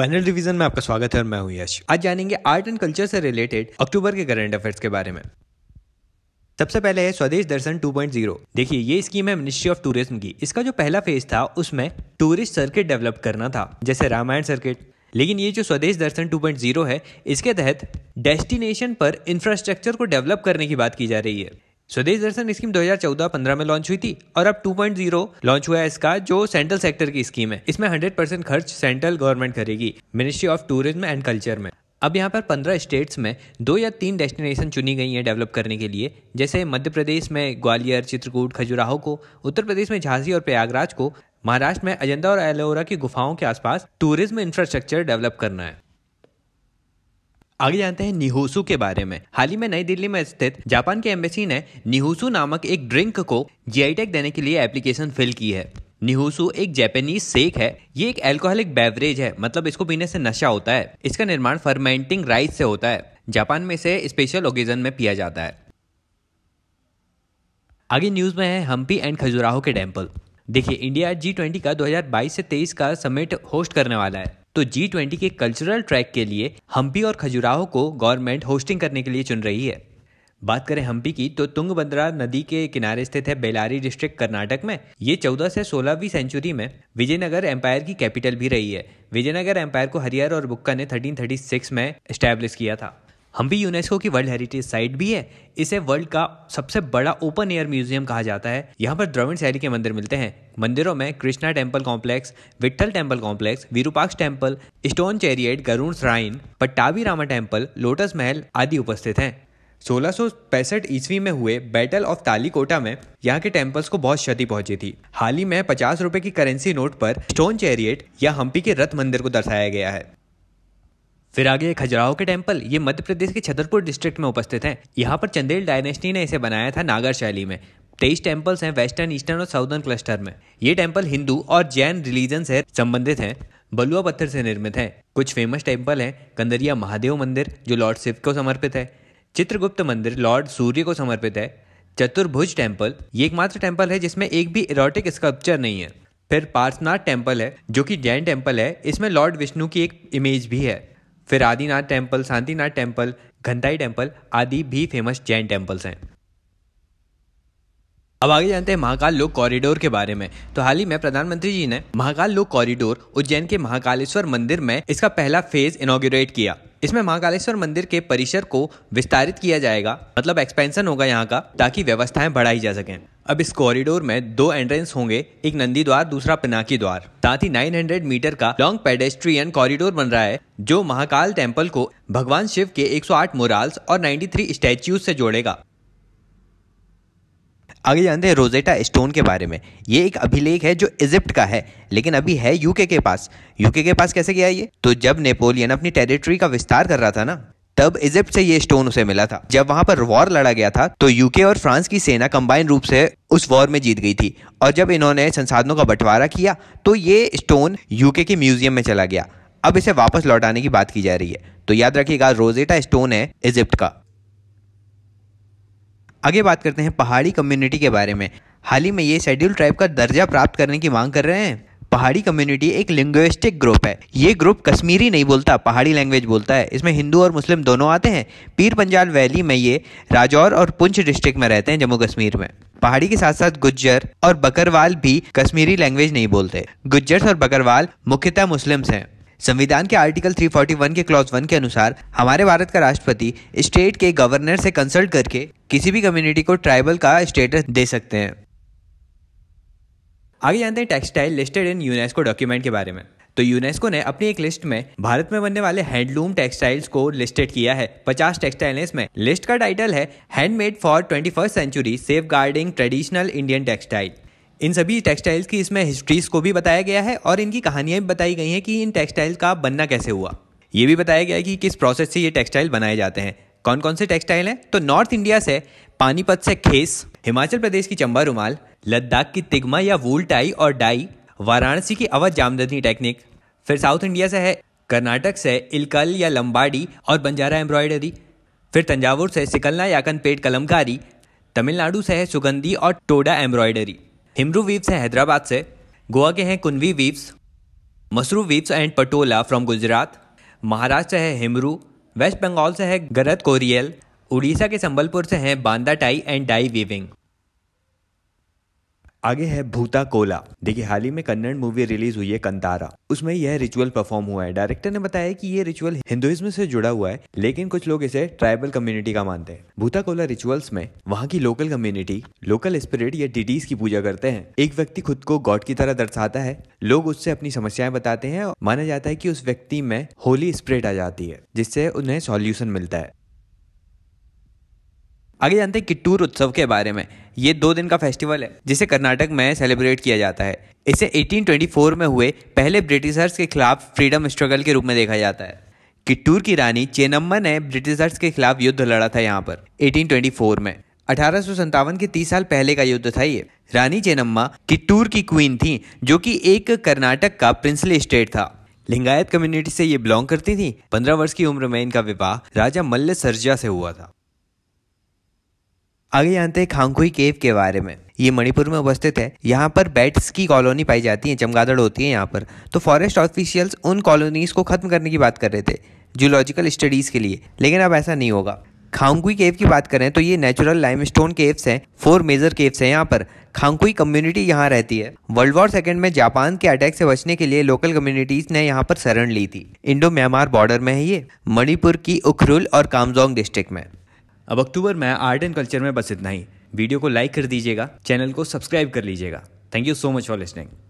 final revision में आपका स्वागत है और मैं हूं यश आज जानेंगे आर्ट एंड कल्चर से रिलेटेड अक्टूबर के करंट अफेयर्स के बारे में सबसे पहले है स्वदेश दर्शन 2.0 देखिए ये स्कीम है मिनिस्ट्री ऑफ टूरिज्म की इसका जो पहला फेज था उसमें टूरिस्ट सर्किट डेवलप करना था जैसे रामायण सर्किट लेकिन ये जो स्वदेश दर्शन 2.0 है इसके तहत डेस्टिनेशन पर इंफ्रास्ट्रक्चर को डेवलप करने की बात की जा रही है स्वदेश दर्शन स्कीम 2014-15 में लॉन्च हुई थी और अब 2.0 लॉन्च हुआ है इसका जो सेंट्रल सेक्टर की स्कीम है इसमें 100 परसेंट खर्च सेंट्रल गवर्नमेंट करेगी ministry of tourism and culture में अब यहाँ पर पंद्रह स्टेट्स में दो या तीन डेस्टिनेशन चुनी गई हैं डेवलप करने के लिए जैसे मध्य प्रदेश में ग्वालियर चित्रकूट खजुराहो को उत्तर प्रदेश में झांसी और प्रयागराज को महाराष्ट्र में अजंता और एलोरा की गुफाओं के आसपास टूरिज्म इंफ्रास्ट्रक्चर डेवलप करना है आगे जानते हैं निहोसू के बारे में हाल ही में नई दिल्ली में स्थित जापान के एम्बेसी ने निहोसू नामक एक ड्रिंक को जी देने के लिए एप्लीकेशन फिल की है निहोसू एक जैपनीज सेक है ये एक एल्कोहलिक बेवरेज है मतलब इसको पीने से नशा होता है इसका निर्माण फर्मेंटिंग राइस से होता है जापान में इसे स्पेशल ओकेजन में पिया जाता है आगे न्यूज में है हम्पी एंड खजुराहो के टेम्पल देखिए इंडिया जी ट्वेंटी का 2022 से 23 का समिट होस्ट करने वाला है तो जी ट्वेंटी के कल्चरल ट्रैक के लिए हम्पी और खजुराहो को गवर्नमेंट होस्टिंग करने के लिए चुन रही है बात करें हम्पी की तो तुंगभद्रा नदी के किनारे स्थित है बेलारी डिस्ट्रिक्ट कर्नाटक में ये 14 से 16वीं सेंचुरी में विजयनगर एम्पायर की कैपिटल भी रही है विजयनगर एम्पायर को हरियर और बुक्का ने 1336 में स्टैब्लिश किया था हम भी यूनेस्को की वर्ल्ड हेरिटेज साइट भी है इसे वर्ल्ड का सबसे बड़ा ओपन एयर म्यूजियम कहा जाता है यहाँ पर द्रविड़ शैली के मंदिर मिलते हैं मंदिरों में Krishna temple complex Vitthal temple complex Virupaksha temple stone chariot Garuda shrine Pattabhi Rama temple lotus Mahal आदि उपस्थित हैं सोलह ईस्वी में हुए बैटल ऑफ तालीकोटा में यहाँ के टेम्पल्स को बहुत क्षति पहुंची थी हाल ही में पचास रुपए की करेंसी नोट पर स्टोन चैरियट या हम्पी के रथ मंदिर को दर्शाया गया है फिर आगे खजुराहो के टेम्पल ये मध्य प्रदेश के छतरपुर डिस्ट्रिक्ट में उपस्थित हैं यहाँ पर चंदेल डायनेस्टी ने इसे बनाया था नागर शैली में तेईस टेम्पल्स हैं वेस्टर्न ईस्टर्न और साउदर्न क्लस्टर में ये टेम्पल हिंदू और जैन रिलीजन से संबंधित हैं बलुआ पत्थर से निर्मित है कुछ फेमस टेम्पल हैं कंदरिया महादेव मंदिर जो लॉर्ड शिव को समर्पित है चित्रगुप्त मंदिर लॉर्ड सूर्य को समर्पित है चतुर्भुज टेम्पल ये एकमात्र टेम्पल है जिसमें एक भी इरोटिक स्कल्पचर नहीं है फिर पार्सनाथ टेम्पल है जो कि जैन टेम्पल है इसमें लॉर्ड विष्णु की एक इमेज भी है फिर Adinath temple Shantinath temple Ghantai temple आदि भी फेमस जैन टेम्पल्स हैं अब आगे जानते हैं महाकाल लोक कॉरिडोर के बारे में तो हाल ही में प्रधानमंत्री जी ने महाकाल लोक कॉरिडोर उज्जैन के महाकालेश्वर मंदिर में इसका पहला फेज इनोग्रेट किया इसमें महाकालेश्वर मंदिर के परिसर को विस्तारित किया जाएगा मतलब एक्सपेंशन होगा यहाँ का ताकि व्यवस्थाएं बढ़ाई जा सकें अब इस कॉरिडोर में दो एंट्रेंस होंगे एक नंदी द्वार दूसरा पिनाकी द्वार साथ ही 900 मीटर का लॉन्ग पेडेस्ट्रियन कॉरिडोर बन रहा है जो महाकाल टेम्पल को भगवान शिव के 108 मोराल्स और 93 स्टैच्यूज से जोड़ेगा आगे जानते हैं रोजेटा स्टोन के बारे में ये एक अभिलेख है जो इजिप्ट का है लेकिन अभी है यूके के पास यूके के पास कैसे गया ये तो जब नेपोलियन अपनी टेरिटरी का विस्तार कर रहा था ना तब इजिप्ट से ये स्टोन उसे मिला था जब वहां पर वॉर लड़ा गया था तो यूके और फ्रांस की सेना कंबाइन रूप से उस वॉर में जीत गई थी और जब इन्होंने संसाधनों का बंटवारा किया तो ये स्टोन यूके के म्यूजियम में चला गया अब इसे वापस लौटाने की बात की जा रही है तो याद रखिएगा रोजेटा स्टोन है इजिप्ट का आगे बात करते हैं पहाड़ी कम्युनिटी के बारे में हाल ही में ये शेड्यूल ट्राइब का दर्जा प्राप्त करने की मांग कर रहे हैं पहाड़ी कम्युनिटी एक लिंग्विस्टिक ग्रुप है ये ग्रुप कश्मीरी नहीं बोलता पहाड़ी लैंग्वेज बोलता है इसमें हिंदू और मुस्लिम दोनों आते हैं पीर पंजाल वैली में ये राजौर और पुंछ डिस्ट्रिक्ट में रहते हैं जम्मू कश्मीर में पहाड़ी के साथ साथ गुज्जर और बकरवाल भी कश्मीरी लैंग्वेज नहीं बोलते गुज्जर और बकरवाल मुख्यतः मुस्लिम्स हैं संविधान के आर्टिकल 341 के क्लॉज 1 के अनुसार हमारे भारत का राष्ट्रपति स्टेट के गवर्नर से कंसल्ट करके किसी भी कम्युनिटी को ट्राइबल का स्टेटस दे सकते हैं आगे जानते हैं textile listed in UNESCO document के बारे में तो यूनेस्को ने अपनी एक लिस्ट में भारत में बनने वाले हैंडलूम टेक्सटाइल्स को लिस्टेड किया है 50 टेक्सटाइल इसमें लिस्ट का टाइटल है handmade for twenty first century safeguarding traditional Indian textile इन सभी टेक्सटाइल्स की इसमें हिस्ट्रीज को भी बताया गया है और इनकी कहानियां भी बताई गई हैं कि इन टेक्सटाइल का बनना कैसे हुआ ये भी बताया गया है कि किस प्रोसेस से ये टेक्सटाइल बनाए जाते हैं कौन कौन से टेक्सटाइल हैं तो नॉर्थ इंडिया से पानीपत से खेस हिमाचल प्रदेश की चंबा रुमाल लद्दाख की तिगमा या वूल टाई और डाई वाराणसी की अवध जामदनी टेक्निक फिर साउथ इंडिया से है कर्नाटक से इलकल या लंबाड़ी और बंजारा एम्ब्रॉयडरी फिर तंजावुर से सिकलना याकन पेट कलमकारी तमिलनाडु से है सुगंधी और टोडा एम्ब्रॉयडरी हिमरू वीव्स है हैदराबाद से गोवा के हैं Kunbi weaves Mashru weaves and Patola from Gujarat Maharashtra है हिमरू वेस्ट बंगाल से है गरत कोरियल उड़ीसा के संबलपुर से हैं Bandha tie and dye weaving आगे है भूता कोला देखिए हाल ही में कन्नड़ मूवी रिलीज हुई है कंतारा उसमें यह रिचुअल परफॉर्म हुआ है डायरेक्टर ने बताया कि ये रिचुअल हिंदुइज्म से जुड़ा हुआ है लेकिन कुछ लोग इसे ट्राइबल कम्युनिटी का मानते हैं भूता कोला रिचुअल्स में वहाँ की लोकल कम्युनिटी लोकल स्पिरिट या डिटीज की पूजा करते हैं एक व्यक्ति खुद को गॉड की तरह दर्शाता है लोग उससे अपनी समस्याएं बताते हैं और माना जाता है कि उस व्यक्ति में होली स्प्रिट आ जाती है जिससे उन्हें सॉल्यूशन मिलता है आगे जानते हैं किट्टूर उत्सव के बारे में ये दो दिन का फेस्टिवल है जिसे कर्नाटक में सेलिब्रेट किया जाता है इसे 1824 में हुए पहले ब्रिटिशर्स के खिलाफ फ्रीडम स्ट्रगल के रूप में देखा जाता है किट्टूर की रानी चेनम्मा ने ब्रिटिशर्स के खिलाफ युद्ध लड़ा था यहाँ पर 1824 में अठारह के तीस साल पहले का युद्ध था ये रानी चेनम्मा किट्टूर की क्वीन थी जो कि एक कर्नाटक का प्रिंसली स्टेट था लिंगायत कम्युनिटी से ये बिलोंग करती थी पंद्रह वर्ष की उम्र में इनका विवाह राजा मल्ल सरजा से हुआ था आगे जानते हैं खांगखुई केव के बारे में ये मणिपुर में उपस्थित है यहाँ पर बैट्स की कॉलोनी पाई जाती है चमगादड़ होती है यहाँ पर तो फॉरेस्ट ऑफिशियल्स उन कॉलोनीज़ को ख़त्म करने की बात कर रहे थे जूलॉजिकल स्टडीज़ के लिए लेकिन अब ऐसा नहीं होगा खांगकुई केव की बात करें तो ये नेचुरल लाइमस्टोन केव्स हैं फोर मेजर केव्स हैं यहाँ पर खांगकुई कम्युनिटी यहाँ रहती है वर्ल्ड वॉर सेकेंड में जापान के अटैक से बचने के लिए लोकल कम्युनिटीज ने यहाँ पर शरण ली थी इंडो म्यांमार बॉर्डर में है ये मणिपुर की उखरुल और कामजोंग डिस्ट्रिक्ट में अब अक्टूबर में आर्ट एंड कल्चर में बस इतना ही वीडियो को लाइक कर दीजिएगा चैनल को सब्सक्राइब कर लीजिएगा thank you so much for listening